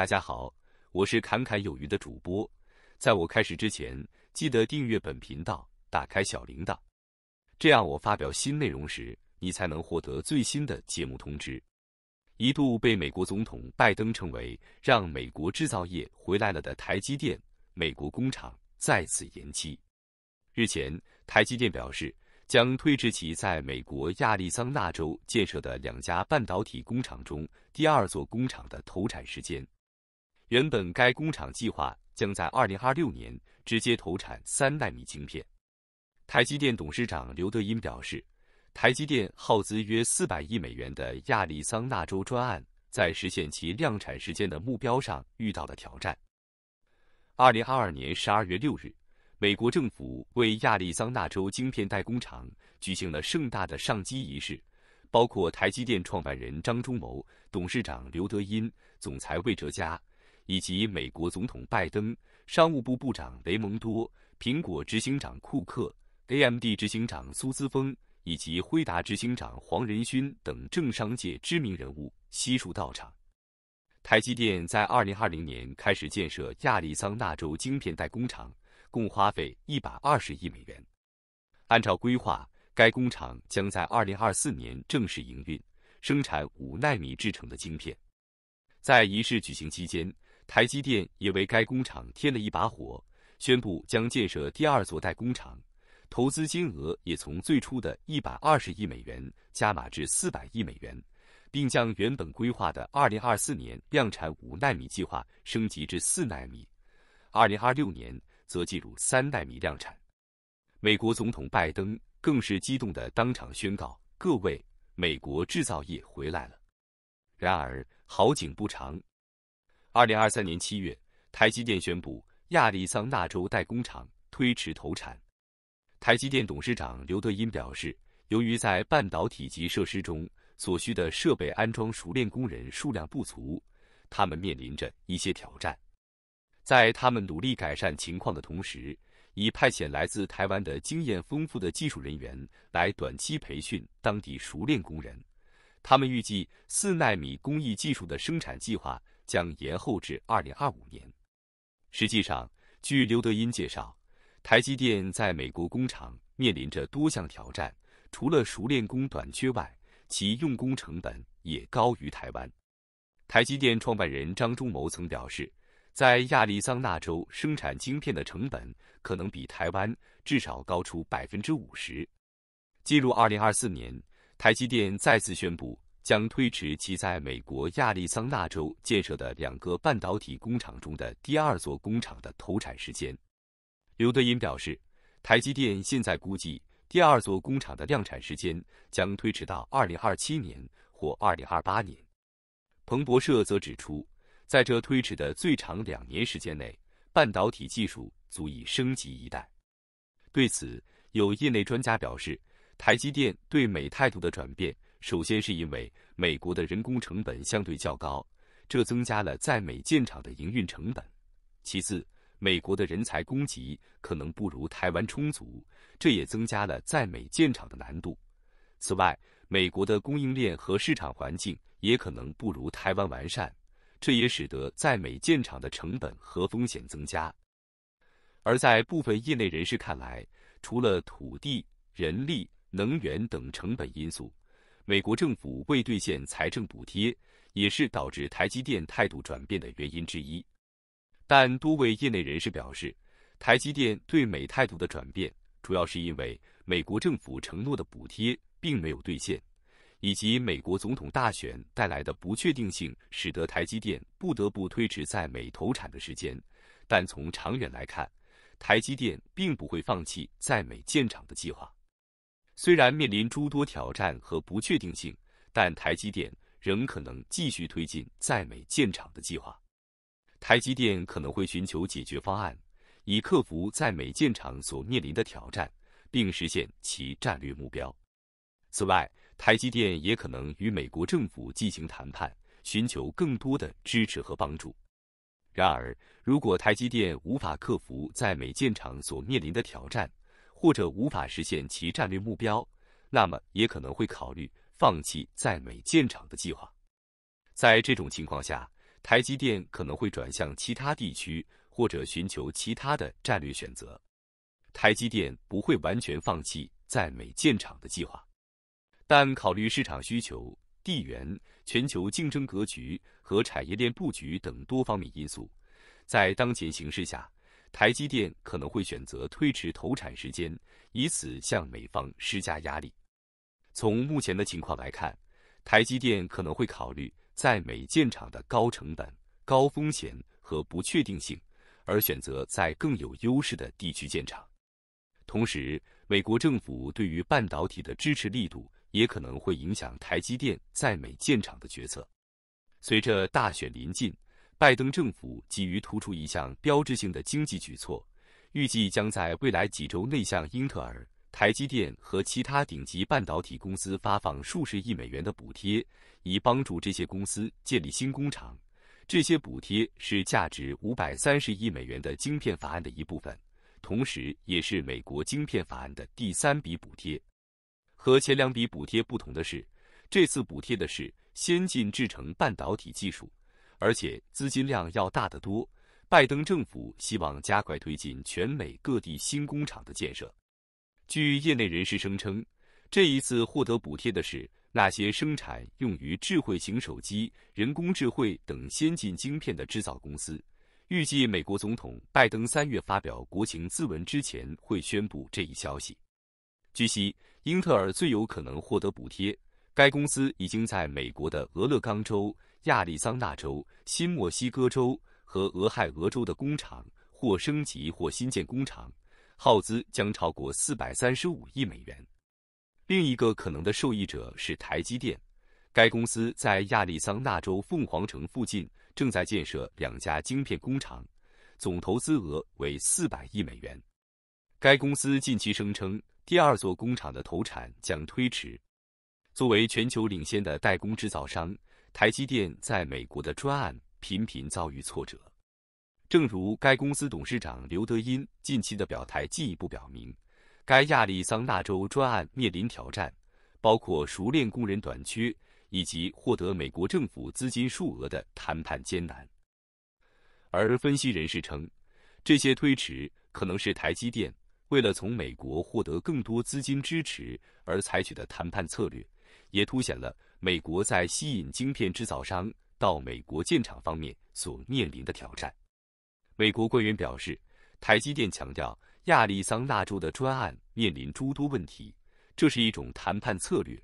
大家好，我是侃侃有余的主播。在我开始之前，记得订阅本频道，打开小铃铛，这样我发表新内容时，你才能获得最新的节目通知。一度被美国总统拜登称为让美国制造业回来了的台积电美国工厂再次延期。日前，台积电表示将推迟其在美国亚利桑那州建设的两家半导体工厂中第二座工厂的投产时间。原本该工厂计划将在二零二六年直接投产三纳米晶片。台积电董事长刘德音表示，台积电耗资约四百亿美元的亚利桑那州专案，在实现其量产时间的目标上遇到了挑战。二零二二年十二月六日，美国政府为亚利桑那州晶片代工厂举行了盛大的上机仪式，包括台积电创办人张忠谋、董事长刘德音、总裁魏哲家。以及美国总统拜登、商务部部长雷蒙多、苹果执行长库克、AMD 执行长苏姿丰以及辉达执行长黄仁勋等政商界知名人物悉数到场。台积电在二零二零年开始建设亚利桑那州晶片代工厂，共花费一百二十亿美元。按照规划，该工厂将在二零二四年正式营运，生产五纳米制成的晶片。在仪式举行期间。台积电也为该工厂添了一把火，宣布将建设第二座代工厂，投资金额也从最初的一百二十亿美元加码至四百亿美元，并将原本规划的二零二四年量产五纳米计划升级至四纳米，二零二六年则进入三纳米量产。美国总统拜登更是激动地当场宣告：“各位，美国制造业回来了。”然而，好景不长。二零二三年七月，台积电宣布亚利桑那州代工厂推迟投产。台积电董事长刘德音表示，由于在半导体级设施中所需的设备安装熟练工人数量不足，他们面临着一些挑战。在他们努力改善情况的同时，已派遣来自台湾的经验丰富的技术人员来短期培训当地熟练工人。他们预计四纳米工艺技术的生产计划。将延后至二零二五年。实际上，据刘德音介绍，台积电在美国工厂面临着多项挑战，除了熟练工短缺外，其用工成本也高于台湾。台积电创办人张忠谋曾表示，在亚利桑那州生产晶片的成本可能比台湾至少高出百分之五十。进入二零二四年，台积电再次宣布。将推迟其在美国亚利桑那州建设的两个半导体工厂中的第二座工厂的投产时间。刘德英表示，台积电现在估计第二座工厂的量产时间将推迟到2027年或2028年。彭博社则指出，在这推迟的最长两年时间内，半导体技术足以升级一代。对此，有业内专家表示，台积电对美态度的转变。首先是因为美国的人工成本相对较高，这增加了在美建厂的营运成本。其次，美国的人才供给可能不如台湾充足，这也增加了在美建厂的难度。此外，美国的供应链和市场环境也可能不如台湾完善，这也使得在美建厂的成本和风险增加。而在部分业内人士看来，除了土地、人力、能源等成本因素，美国政府未兑现财政补贴，也是导致台积电态度转变的原因之一。但多位业内人士表示，台积电对美态度的转变，主要是因为美国政府承诺的补贴并没有兑现，以及美国总统大选带来的不确定性，使得台积电不得不推迟在美投产的时间。但从长远来看，台积电并不会放弃在美建厂的计划。虽然面临诸多挑战和不确定性，但台积电仍可能继续推进在美建厂的计划。台积电可能会寻求解决方案，以克服在美建厂所面临的挑战，并实现其战略目标。此外，台积电也可能与美国政府进行谈判，寻求更多的支持和帮助。然而，如果台积电无法克服在美建厂所面临的挑战，或者无法实现其战略目标，那么也可能会考虑放弃在美建厂的计划。在这种情况下，台积电可能会转向其他地区，或者寻求其他的战略选择。台积电不会完全放弃在美建厂的计划，但考虑市场需求、地缘、全球竞争格局和产业链布局等多方面因素，在当前形势下。台积电可能会选择推迟投产时间，以此向美方施加压力。从目前的情况来看，台积电可能会考虑在美建厂的高成本、高风险和不确定性，而选择在更有优势的地区建厂。同时，美国政府对于半导体的支持力度也可能会影响台积电在美建厂的决策。随着大选临近，拜登政府急于突出一项标志性的经济举措，预计将在未来几周内向英特尔、台积电和其他顶级半导体公司发放数十亿美元的补贴，以帮助这些公司建立新工厂。这些补贴是价值五百三十亿美元的晶片法案的一部分，同时也是美国晶片法案的第三笔补贴。和前两笔补贴不同的是，这次补贴的是先进制成半导体技术。而且资金量要大得多。拜登政府希望加快推进全美各地新工厂的建设。据业内人士声称，这一次获得补贴的是那些生产用于智慧型手机、人工智能等先进晶片的制造公司。预计美国总统拜登三月发表国情咨文之前会宣布这一消息。据悉，英特尔最有可能获得补贴。该公司已经在美国的俄勒冈州。亚利桑那州、新墨西哥州和俄亥俄州的工厂或升级或新建工厂，耗资将超过四百三十五亿美元。另一个可能的受益者是台积电，该公司在亚利桑那州凤凰城附近正在建设两家晶片工厂，总投资额为四百亿美元。该公司近期声称，第二座工厂的投产将推迟。作为全球领先的代工制造商。台积电在美国的专案频频遭遇挫折，正如该公司董事长刘德音近期的表态进一步表明，该亚利桑那州专案面临挑战，包括熟练工人短缺以及获得美国政府资金数额的谈判艰难。而分析人士称，这些推迟可能是台积电为了从美国获得更多资金支持而采取的谈判策略，也凸显了。美国在吸引晶片制造商到美国建厂方面所面临的挑战。美国官员表示，台积电强调亚利桑那州的专案面临诸多问题，这是一种谈判策略，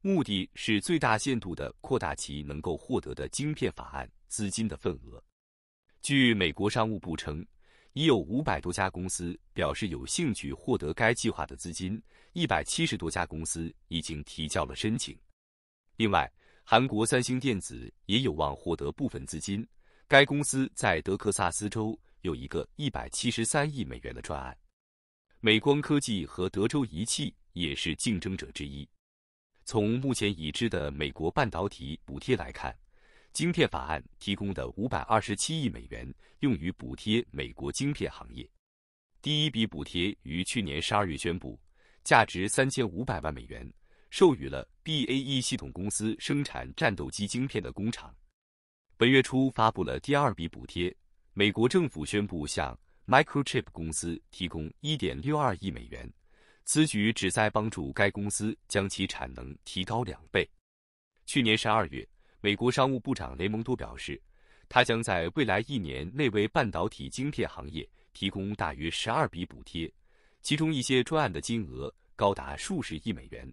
目的是最大限度的扩大其能够获得的晶片法案资金的份额。据美国商务部称，已有五百多家公司表示有兴趣获得该计划的资金，一百七十多家公司已经提交了申请。另外，韩国三星电子也有望获得部分资金。该公司在德克萨斯州有一个一百七十三亿美元的专案。美光科技和德州仪器也是竞争者之一。从目前已知的美国半导体补贴来看，晶片法案提供的五百二十七亿美元用于补贴美国晶片行业。第一笔补贴于去年十二月宣布，价值三千五百万美元，授予了。BAE 系统公司生产战斗机晶片的工厂，本月初发布了第二笔补贴。美国政府宣布向 Microchip 公司提供1.62亿美元，此举旨在帮助该公司将其产能提高两倍。去年12月，美国商务部长雷蒙多表示，他将在未来一年内为半导体晶片行业提供大约十二笔补贴，其中一些专案的金额高达数十亿美元。